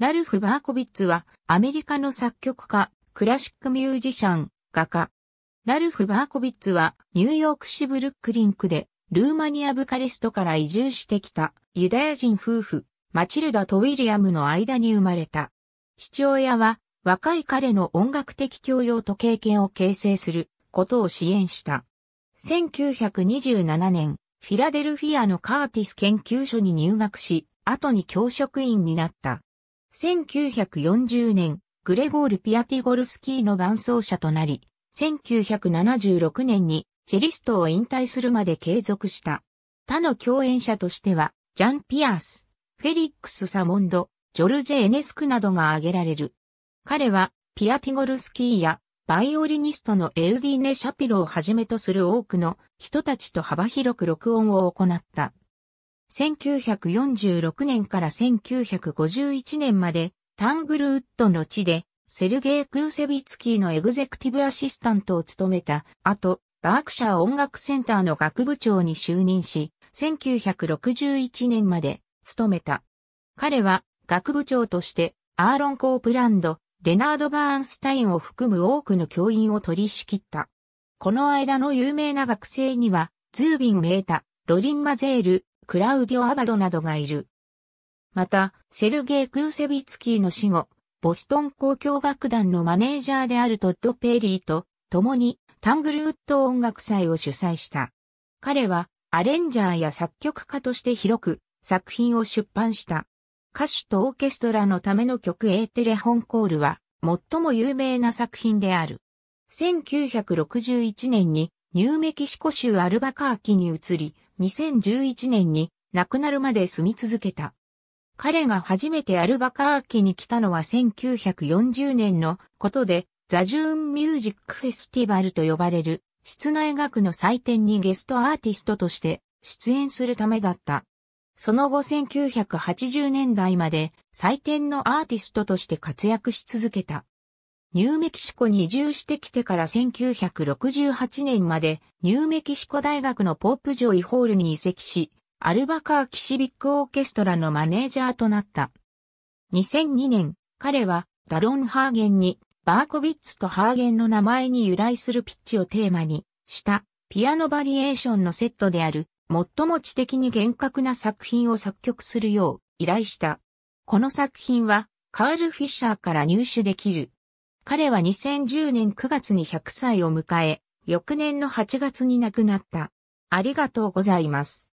ナルフ・バーコビッツはアメリカの作曲家、クラシックミュージシャン、画家。ナルフ・バーコビッツはニューヨーク市ブルックリンクでルーマニア・ブカレストから移住してきたユダヤ人夫婦マチルダとウィリアムの間に生まれた。父親は若い彼の音楽的教養と経験を形成することを支援した。1927年、フィラデルフィアのカーティス研究所に入学し、後に教職員になった。1940年、グレゴール・ピアティゴルスキーの伴奏者となり、1976年にチェリストを引退するまで継続した。他の共演者としては、ジャン・ピアース、フェリックス・サモンド、ジョルジェ・エネスクなどが挙げられる。彼は、ピアティゴルスキーや、バイオリニストのエウディーネ・シャピロをはじめとする多くの人たちと幅広く録音を行った。1946年から1951年まで、タングルウッドの地で、セルゲイ・クーセビツキーのエグゼクティブアシスタントを務めた後、バークシャー音楽センターの学部長に就任し、1961年まで務めた。彼は学部長としてアーロン・コープランド、レナード・バーンスタインを含む多くの教員を取り仕切った。この間の有名な学生には、ズービン・メータ、ロリン・マゼール、クラウディオ・アバドなどがいる。また、セルゲイ・クーセビツキーの死後、ボストン交響楽団のマネージャーであるトッド・ペリーと共にタングルウッド音楽祭を主催した。彼はアレンジャーや作曲家として広く作品を出版した。歌手とオーケストラのための曲エーテレホンコールは最も有名な作品である。1961年にニューメキシコ州アルバカーキに移り、2011年に亡くなるまで住み続けた。彼が初めてアルバカーキに来たのは1940年のことで、ザジューンミュージックフェスティバルと呼ばれる室内楽の祭典にゲストアーティストとして出演するためだった。その後1980年代まで祭典のアーティストとして活躍し続けた。ニューメキシコに移住してきてから1968年までニューメキシコ大学のポープジョイホールに移籍し、アルバカーキシビックオーケストラのマネージャーとなった。2002年、彼はダロン・ハーゲンにバーコビッツとハーゲンの名前に由来するピッチをテーマにしたピアノバリエーションのセットである最も知的に厳格な作品を作曲するよう依頼した。この作品はカール・フィッシャーから入手できる彼は2010年9月に100歳を迎え、翌年の8月に亡くなった。ありがとうございます。